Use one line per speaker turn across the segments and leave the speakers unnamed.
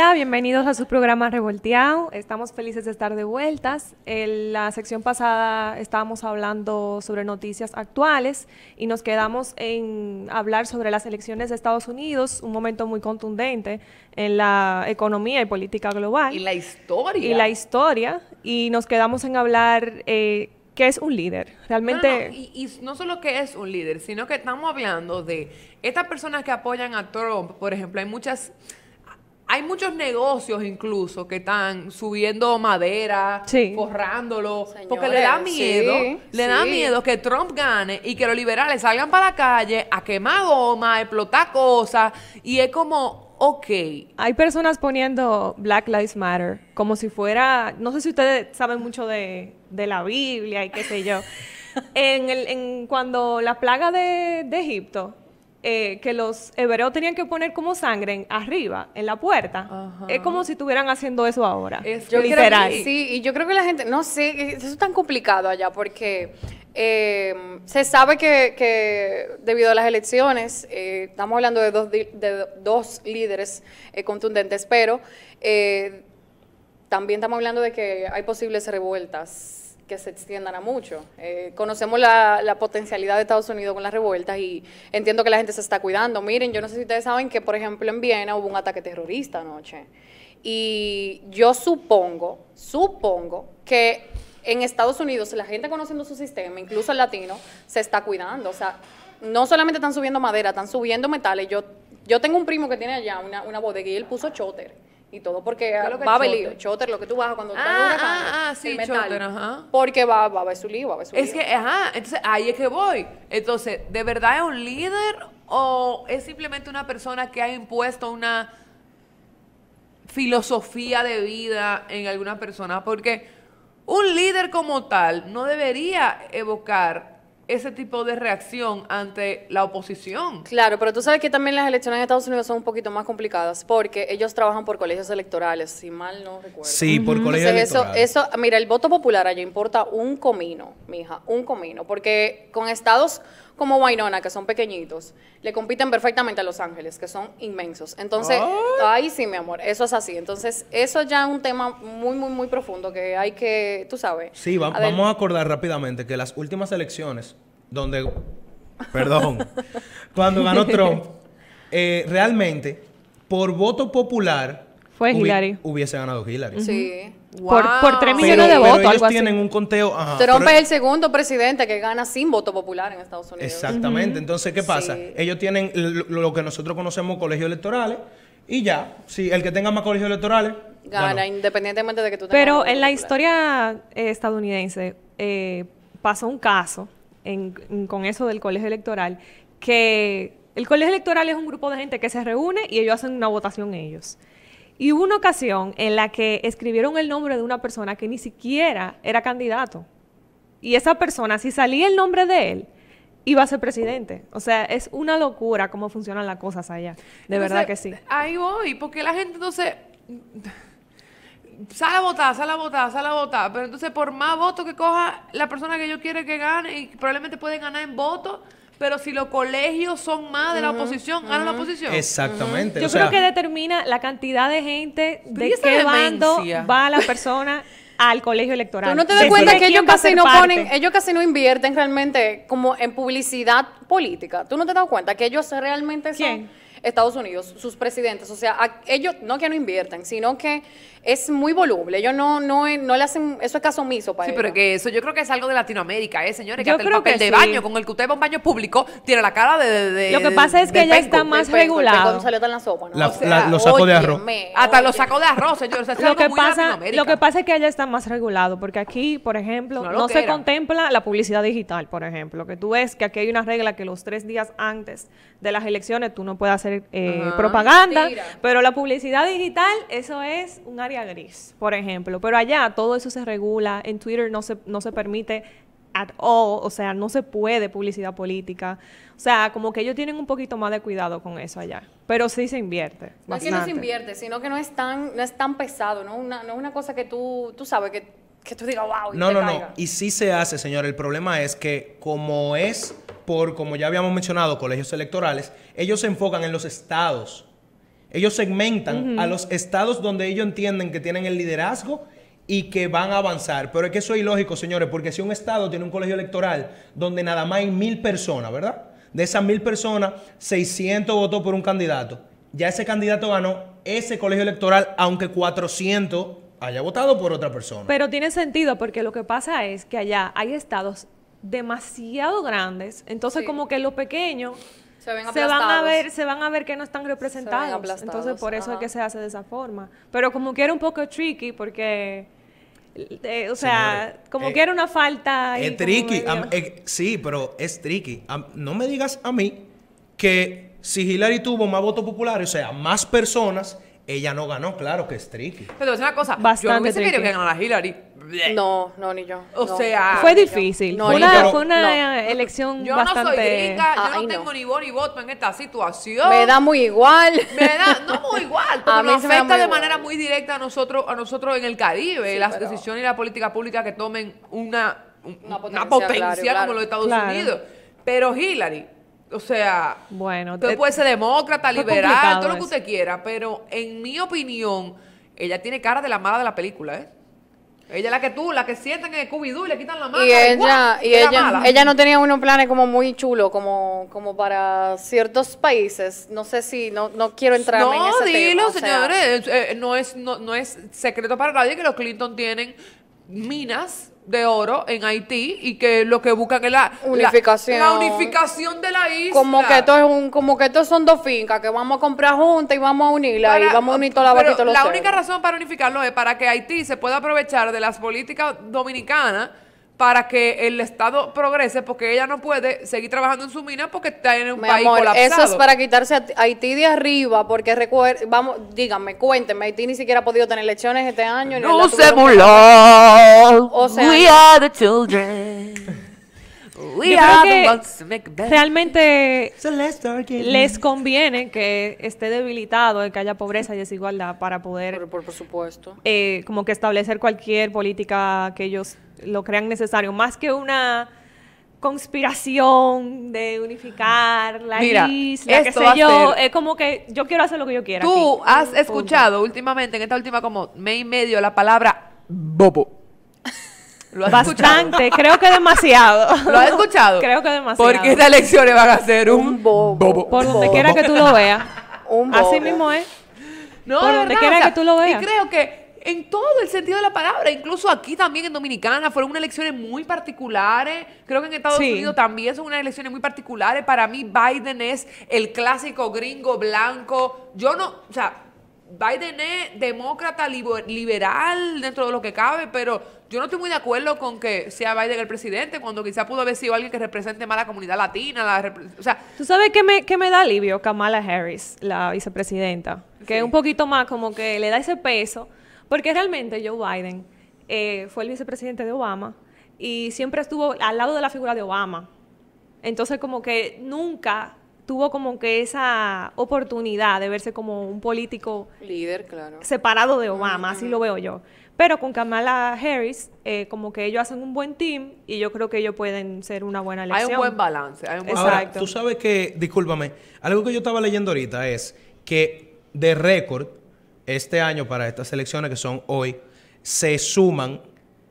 Hola, bienvenidos a su programa Revolteado. Estamos felices de estar de vueltas. En la sección pasada estábamos hablando sobre noticias actuales y nos quedamos en hablar sobre las elecciones de Estados Unidos, un momento muy contundente en la economía y política global. Y la historia. Y la historia. Y nos quedamos en hablar... Eh, qué es un líder. Realmente.
Y, no solo qué es un líder, sino que estamos hablando de estas personas que apoyan a Trump, por ejemplo, hay muchas hay muchos negocios incluso que están subiendo madera, forrándolo, porque le da miedo, le da miedo que Trump gane y que los liberales salgan para
la calle a quemar goma, a explotar cosas, y es como, ok. Hay personas poniendo Black Lives Matter como si fuera, no sé si ustedes saben mucho de, la Biblia y qué sé yo. en, el, en cuando la plaga de Egipto, eh, que los hebreos tenían que poner como sangre arriba, en la puerta. Es como si estuvieran haciendo eso ahora. literal. sí, y yo creo que la gente, no
sé, eso es tan complicado allá porque em, se sabe que, que, debido a las elecciones, eh, estamos hablando de dos, de dos líderes eh, contundentes, pero también estamos hablando de que hay posibles revueltas que se extiendan a mucho. Eh, conocemos la, potencialidad de Estados Unidos con las revueltas y entiendo que la gente se está cuidando. Miren, yo no sé si ustedes saben que, por ejemplo, en Viena hubo un ataque terrorista anoche. Y yo supongo, supongo que en Estados Unidos la gente conociendo su sistema, incluso el latino, se está cuidando. O sea, no solamente están subiendo madera, están subiendo metales. Yo, yo tengo un primo que tiene allá una, una bodega y él puso chóter y todo porque va a venir choter lo que tú bajas cuando tú vas en ah, ah, ah sí, metal, ajá. porque va, va a ver
su lío, va a su lío. Es que, ajá, entonces ahí es que voy. Entonces, ¿de verdad es un líder o es simplemente una persona que ha impuesto una filosofía de vida en alguna persona? Porque un líder como tal no debería evocar ese tipo de reacción ante
la oposición. Claro, pero tú sabes que también las elecciones en Estados Unidos son un poquito más complicadas porque ellos trabajan por colegios electorales, si mal no recuerdo.
Sí, por colegios electorales. Eso,
eso, mira, el voto popular allá importa un comino, mija, un comino, porque con estados como Wainona, que son pequeñitos, le compiten perfectamente a Los Ángeles, que son inmensos. Entonces, oh. ahí sí, mi amor, eso es así. Entonces, eso ya es un tema muy, muy, muy profundo que hay que, tú sabes. Sí, vamos a
acordar rápidamente que las últimas elecciones, donde, perdón, cuando ganó Trump, eh, realmente, por voto popular, fue Hillary. Hubiese ganado Hillary.
Sí. Por,
3 millones de votos, pero ellos tienen
un conteo. Trump es
el segundo presidente que gana sin voto popular en Estados Unidos.
Exactamente. Entonces, ¿qué pasa? Ellos tienen lo, que nosotros conocemos colegios electorales y ya. Si el que tenga más colegios electorales.
Gana, independientemente de que tú tengas. Pero en la historia eh, estadounidense eh, pasó un caso con eso del colegio electoral que el colegio electoral es un grupo de gente que se reúne y ellos hacen una votación ellos. Y hubo una ocasión en la que escribieron el nombre de una persona que ni siquiera era candidato. Y esa persona, si salía el nombre de él, iba a ser presidente. O sea, es una locura cómo funcionan las cosas allá. De verdad que sí. Ahí voy, porque la gente entonces... Sale a votar, sale a votar, sale a votar. Pero entonces, por
más votos que coja la persona que yo quiero que gane, y probablemente pueden ganar en votos, pero si los
colegios son más de la oposición, gana la oposición. Exactamente. Yo creo que determina la cantidad de gente de qué bando va la persona al colegio electoral. ¿Tú no te das cuenta que ellos casi no ponen,
ellos casi no invierten realmente como en publicidad política? ¿Tú no te das cuenta que ellos realmente son Estados Unidos, sus presidentes, o sea, ellos no que no invierten, sino que es muy voluble. Ellos no, no, no le hacen, eso es caso omiso para Sí, pero que eso yo creo que es algo de Latinoamérica, ¿eh, señores? Yo que creo el papel de baño, con
el que usted va a un baño público,
tiene
la cara de... Lo que pasa es que ella está más regulado.
los sacos de arroz. Hasta los sacos de arroz, señores. Es lo, que pasa, lo que
pasa es que ella está más regulado, porque aquí, por ejemplo, no, se contempla la publicidad digital, por ejemplo, que tú ves que aquí hay una regla que los tres días antes de las elecciones tú no puedes hacer eh, propaganda, pero la publicidad digital, eso es un área gris, por ejemplo. Pero allá todo eso se regula. En Twitter no se, no se permite at all, o sea, no se puede publicidad política. O sea, como que ellos tienen un poquito más de cuidado con eso allá. Pero sí se invierte. No es que no se
invierte, sino que no es tan, no es tan pesado, ¿no? Una, no es una cosa que tú, tú sabes que, que tú digas, wow. no, no, no.
Y sí se hace, señor. El problema es que como es por, como ya habíamos mencionado, colegios electorales, ellos se enfocan en los estados ellos segmentan a los estados donde ellos entienden que tienen el liderazgo y que van a avanzar. Pero es que eso es ilógico, señores, porque si un estado tiene un colegio electoral donde nada más hay mil personas, ¿verdad? De esas mil personas, 600 votó por un candidato. Ya ese candidato ganó ese colegio electoral, aunque 400 haya votado por otra persona.
Pero tiene sentido, porque lo que pasa es que allá hay estados demasiado grandes, entonces como que lo pequeño se, van a ver, se van a ver que no están representados. Entonces por eso es que se hace de esa forma. Pero como que era un poco tricky porque eh, o sea, como eh, que era una falta. Es tricky. Eh,
sí, pero es tricky. no me digas a mí que si Hillary tuvo más votos populares, o sea, más personas ella no ganó, claro que es tricky.
Pero es una cosa, Bastante yo hubiese querido que ganara Hillary. No, no, ni yo. O sea, fue
difícil. fue, una, fue una elección yo bastante. Yo no soy gringa,
yo no tengo ni voto ni voto en esta situación. Me da muy
igual. Me da, no
muy igual, porque nos afecta de manera muy directa a nosotros, a nosotros en el Caribe, las decisiones y la política pública que tomen una, una potencia, como los Estados Unidos. Pero Hillary, o sea, bueno, usted eh, puede ser demócrata, liberal, todo lo que usted quiera, pero en mi opinión, ella tiene cara de la mala de la película, ¿eh? Ella es la que tú, la que sientan en el cubidú y le quitan la mano. Y ella, ella, no
tenía unos planes como muy chulos, como, como para ciertos países. No sé si, no, no quiero entrar en ese No, dilo, señores.
Eh, no, es, no es secreto para nadie que los Clinton tienen minas de oro en Haití y que lo que busca es la unificación,
de la isla. Como que esto es un, como que estos son dos fincas que vamos a comprar juntas y vamos a unirla y vamos a unir toda la pero La única
razón para unificarlo es para que Haití se pueda aprovechar de las políticas dominicanas para que el Estado progrese, porque ella no puede seguir trabajando en su mina porque está
en un país colapsado. Eso es para quitarse a Haití de arriba, porque recuer vamos, díganme, cuéntenme, Haití ni siquiera ha podido tener elecciones este año. No se burló. O sea, we are
the children realmente les conviene que esté debilitado, que haya pobreza y desigualdad para poder, por, supuesto, eh, como que establecer cualquier política que ellos lo crean necesario, más que una conspiración de unificar la isla, qué sé yo, es como que yo quiero hacer lo que yo quiera. Tú has escuchado
últimamente, en esta última como mes y medio, la palabra bobo.
¿Lo has Bastante, creo que demasiado. ¿Lo has escuchado? Creo que
demasiado. Porque estas elecciones van a ser
un, bobo, Por donde quiera que tú lo
veas.
Así mismo es. No, Por donde quiera que tú lo veas. Y creo que en todo el sentido de la palabra, incluso aquí también en Dominicana fueron unas elecciones muy particulares, creo que en Estados Unidos también son unas elecciones muy particulares, para mí Biden es el clásico gringo blanco, yo no, o sea, Biden es demócrata, liberal dentro de lo que cabe, pero yo no estoy muy de acuerdo con que sea Biden el presidente, cuando quizá pudo haber sido alguien que represente más la comunidad latina. o sea,
¿Tú sabes qué me, me da alivio? Kamala Harris, la vicepresidenta, que un poquito más como que le da ese peso, porque realmente Joe Biden eh, fue el vicepresidente de Obama y siempre estuvo al lado de la figura de Obama. Entonces como que nunca tuvo como que esa oportunidad de verse como un político líder, claro. Separado de Obama, así lo veo yo. Pero con Kamala Harris, eh, como que ellos hacen un buen team y yo creo que ellos pueden ser una buena elección. Hay un buen balance. Hay un buen Ahora, tú sabes
que, discúlpame, algo que yo estaba leyendo ahorita es que de récord, este año para estas elecciones que son hoy, se suman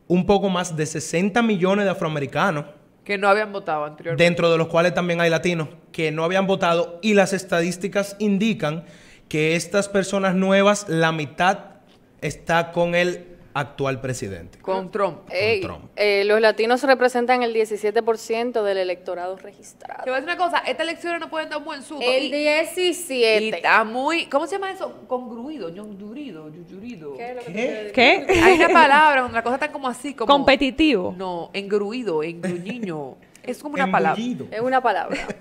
un poco más de 60 millones de afroamericanos.
Que no habían votado anteriormente.
Dentro de los cuales también hay latinos que no habían votado y las estadísticas indican que estas personas nuevas, la mitad está con el actual presidente.
Con Trump. Eh, los latinos representan el 17% del electorado registrado. Te voy a decir una cosa, estas
elecciones no pueden dar un buen suco. El
17. está muy, ¿cómo se llama eso? Congruido,
¿Qué?
¿Qué? Hay una palabra, una cosa tan como así, como... Competitivo. No,
engruido,
engruñiño.
Es como una palabra. Es una palabra.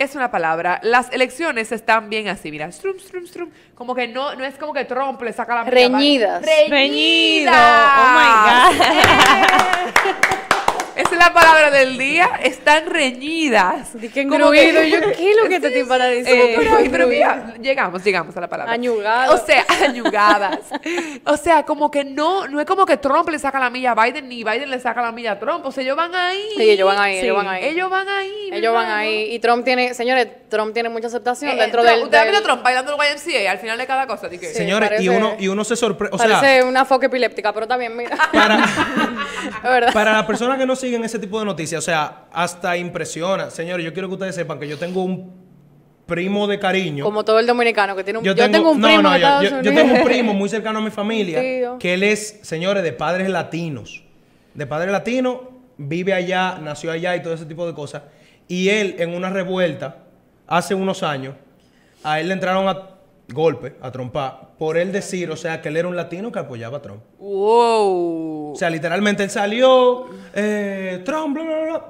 es una palabra. Las elecciones están bien así, mira, strum, Como que no, no es como que Trump le saca la Reñidas. Reñidas. Oh my God. Esa es la palabra del día. Están reñidas. Dije engruido. yo,
¿qué es lo que te estoy para decir? pero mira,
llegamos, llegamos a la palabra. Añugadas. O sea, añugadas. o sea, como que no, no es como que Trump le saca la milla a Biden, ni Biden le saca
la milla a Trump. O sea, ellos van ahí. Sí, ellos van ahí, ellos van ahí. Ellos van ahí. Ellos van ahí. Y Trump tiene, señores, Trump tiene mucha aceptación eh, eh, dentro de del. Usted visto a Trump bailando el YMCA al final de cada cosa. señores, y uno,
y uno se sorprende. O sea,
una foca epiléptica, pero también mira. Para,
para la persona que no sigue en ese tipo de noticias, o sea, hasta impresiona. Señores, yo quiero que ustedes sepan que yo tengo un primo de cariño. Como
todo el dominicano que tiene un, yo tengo, un primo. yo, tengo un primo
muy cercano a mi familia que él es, señores, de padres latinos. De padres latinos, vive allá, nació allá y todo ese tipo de cosas. Y él, en una revuelta, hace unos años, a él le entraron a golpe, a trompar, por él decir, o sea, que él era un latino que apoyaba a Trump. ¡Wow! O sea, literalmente él salió, eh, Trump, bla,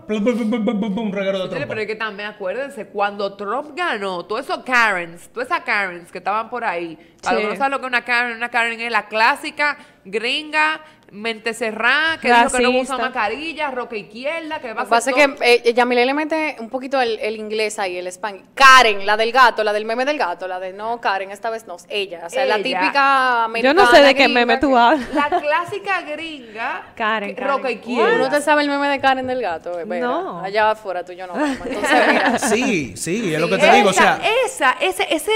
bla, bla, un regalo de Trump. Pero
es que también acuérdense, cuando Trump ganó, todos esos Karens, todas esas Karens que estaban por ahí, para sí. no saben lo que es una Karen, una Karen es la clásica gringa mente cerrada, que es dijo que no usa mascarilla, roca izquierda, que va a pasa que
eh, Yamile le mete un poquito el, inglés ahí, el español. Karen, la del gato, la del meme del gato, la de no, Karen, esta vez no, ella. O sea, la típica Yo no sé de qué meme tú hablas. La clásica gringa,
Karen, roca izquierda. Uno te sabe
el meme de Karen del gato, No. Allá afuera tú yo no.
Entonces, Sí,
sí, es lo que te digo, o sea.
Esa, ese, ese,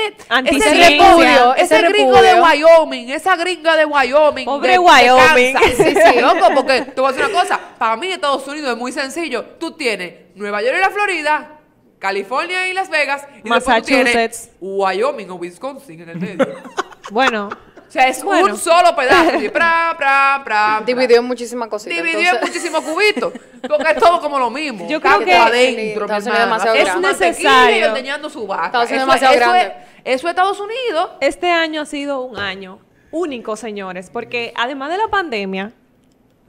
ese repudio, ese, gringo de
Wyoming, esa gringa de Wyoming. Pobre de, Wyoming. Sí, sí, loco, porque tú vas a decir una cosa. Para mí, Estados Unidos es muy sencillo. Tú tienes Nueva York y la Florida, California y Las Vegas, y Massachusetts, tú Wyoming o Wisconsin en el medio. bueno. O sea, es un solo pedazo. Dividió en muchísimas cositas. Dividió en muchísimos cubitos. Porque es todo como lo mismo. Yo creo que adentro, es necesario. Su vaca. eso, demasiado grande.
eso es Estados Unidos. Este año ha sido un año único, señores, porque además de la pandemia,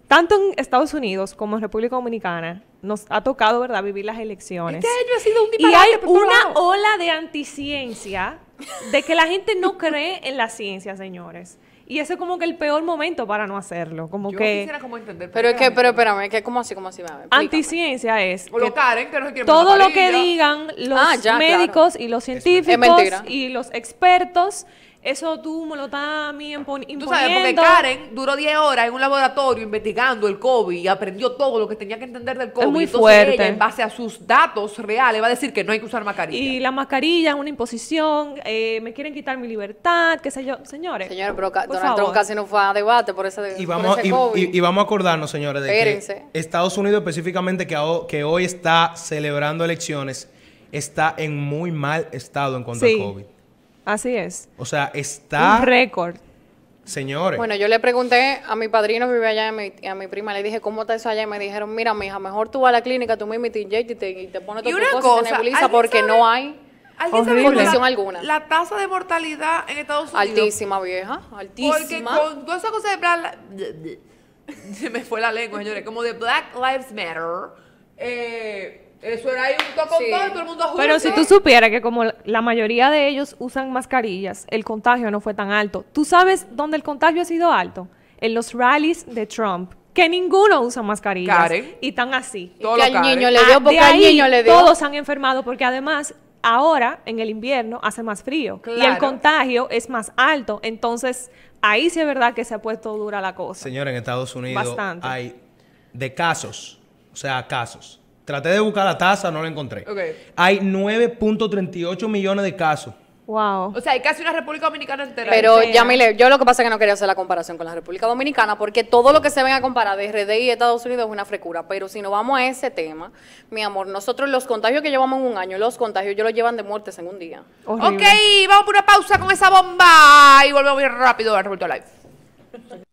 tanto en Estados Unidos como en República Dominicana, nos ha tocado, ¿verdad?, vivir las elecciones. Este ha sido un Y hay una ola de anticiencia, de que la gente no cree en la ciencia, señores. Y ese es como que el peor momento para no hacerlo. Como Yo Quisiera como entender. Pero es que, pero espérame, que como así, como así, ver? Anticiencia es. que no todo lo que digan los ah, médicos y los científicos y los expertos eso tú me lo estás a mí imponiendo. Tú sabes, porque Karen
duró 10 horas en un laboratorio investigando el COVID y aprendió
todo lo que tenía que entender del COVID. Es muy fuerte. Ella, en base a sus datos reales, va a decir que no hay que usar mascarilla. Y la mascarilla es una imposición, eh, me quieren quitar mi libertad, qué sé yo. Señores. Señores, pero Donald casi no fue a debate por ese, y vamos, y,
vamos a acordarnos, señores, de que Estados Unidos específicamente, que, que hoy está celebrando elecciones, está en muy mal estado en cuanto al COVID.
Así es.
O sea, está... Un récord. Señores. Bueno,
yo le pregunté a mi padrino que vive allá y a mi prima, le dije, ¿cómo está eso allá? Y me dijeron, mira, mija, mejor tú vas a la clínica, tú mismo te inyectas y te, y te pones y una cosa, cosa, nebuliza porque no hay condición alguna. La tasa de mortalidad en Estados Unidos. Altísima, vieja, altísima. Porque
con, esa cosa de Black, se me fue la lengua, señores, como de Black Lives Matter, eh eso era ahí un toco todo todo el mundo Pero si tú
supieras que como la mayoría de ellos usan mascarillas, el contagio no fue tan alto. ¿Tú sabes dónde el contagio ha sido alto? En los rallies de Trump. Que ninguno usa mascarillas. Y tan así. que al niño le dio, ah, porque al niño le dio. Todos han enfermado porque además ahora en el invierno hace más frío y el contagio es más alto. Entonces, ahí sí es verdad que se ha puesto dura la cosa.
Señor, en Estados Unidos hay de casos, o sea, casos, Traté de buscar la tasa, no la encontré. Okay. Hay 9.38 millones de casos.
Wow. O sea, hay casi una República Dominicana entera. Pero ya me yo lo que pasa es que no quería hacer la comparación con la República Dominicana, porque todo lo que se ven a comparar de RD y Estados Unidos es una frecura. Pero si nos vamos a ese tema, mi amor, nosotros los contagios que llevamos en un año, los contagios yo los llevan de muertes en un día.
Ok, vamos por una pausa con esa bomba y volvemos bien rápido a República Live.